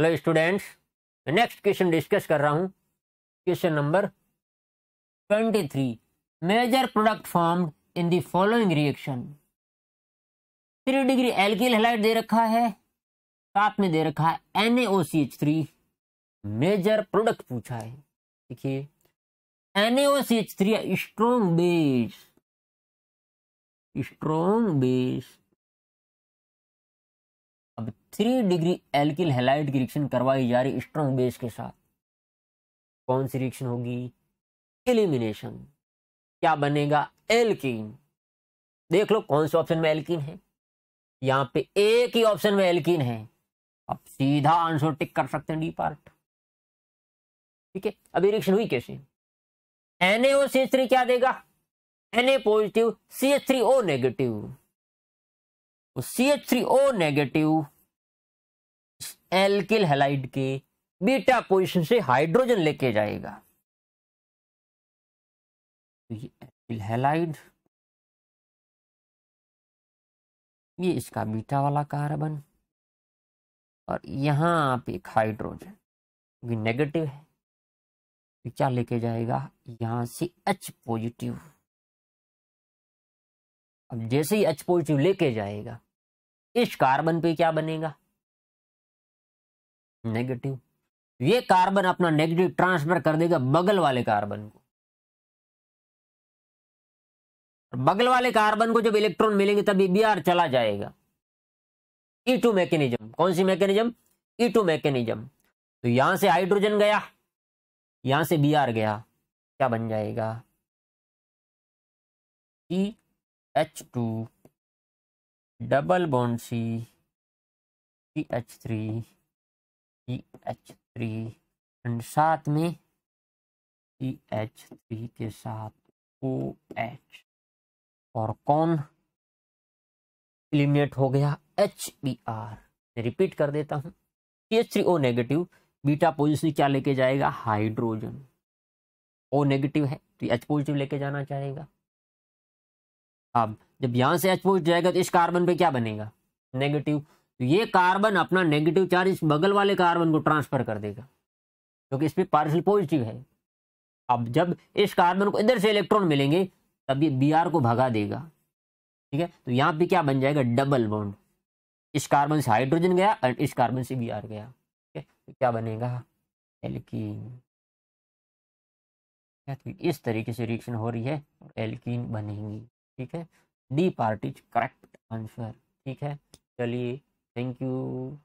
Hello students next question discuss कर रहा हूँ question number twenty three major product formed in the following reaction three degree alkyl halide दे रखा है साथ में दे रखा है एन थ्री मेजर प्रोडक्ट पूछा है देखिए N three strong base strong base three degree alkyl halide की रिएक्शन करवाई जा रही स्ट्रॉन्ग बेस के साथ कौन सी रिएक्शन होगी एलिमिनेशन क्या बनेगा एल्किन देख लो कौन से ऑप्शन में एल्किन है यहां पे एक ही ऑप्शन में एल्किन है आप सीधा आंसर टिक कर सकते हैं डी पार्ट ठीक है अभी रिएक्शन हुई कैसे एनएओ सी थ्री क्या देगा NA positive C H three O negative C H three O negative alkyl halide के बीटा पोजीशन से हाइड्रोजन लेके जाएगा तो ये एल्किल हेलाइड ये इसका बीटा वाला कार्बन और यहाँ पे एक हाइड्रोजन ये नेगेटिव है बीटा लेके जाएगा यहाँ से एच पॉजिटिव अब जैसे ही एच पॉजिटिव लेके जाएगा इस कार्बन पे क्या बनेगा नेगेटिव ये कार्बन अपना नेगेटिव ट्रांसफर कर देगा बगल वाले कार्बन को बगल वाले कार्बन को जब इलेक्ट्रॉन मिलेंगे तब आर चला जाएगा ई टू मैकेनिज्म कौन सी मैकेनिज्म ई टू मैकेनिज्म तो यहां से हाइड्रोजन गया यहां से बी आर गया क्या बन जाएगा E H two double bond C H three C H three and साथ में सी एच थ्री के साथ ओ एच और कौन इलिमिनेट हो गया एच बी आर रिपीट कर देता हूँ C H three O negative beta positive क्या लेके जाएगा हाइड्रोजन ओ नेगेटिव है तो एच पॉजिटिव लेके जाना चाहेगा अब जब यहां से एच पॉजिटिव जाएगा तो इस कार्बन पे क्या बनेगा नेगेटिव तो ये कार्बन अपना नेगेटिव चार्ज इस बगल वाले कार्बन को ट्रांसफर कर देगा क्योंकि इस पर पार्सल पॉजिटिव है अब जब इस कार्बन को इधर से इलेक्ट्रॉन मिलेंगे तब ये बी को भगा देगा ठीक है तो यहाँ पे क्या बन जाएगा डबल बॉन्ड इस कार्बन से हाइड्रोजन गया और इस कार्बन से बी गया ठीक है तो क्या बनेगा एल्कीन तो इस तरीके से रिएक्शन हो रही है और एल्कीन बनेगी ठीक है D part is correct answer ठीक है चलिए Thank you.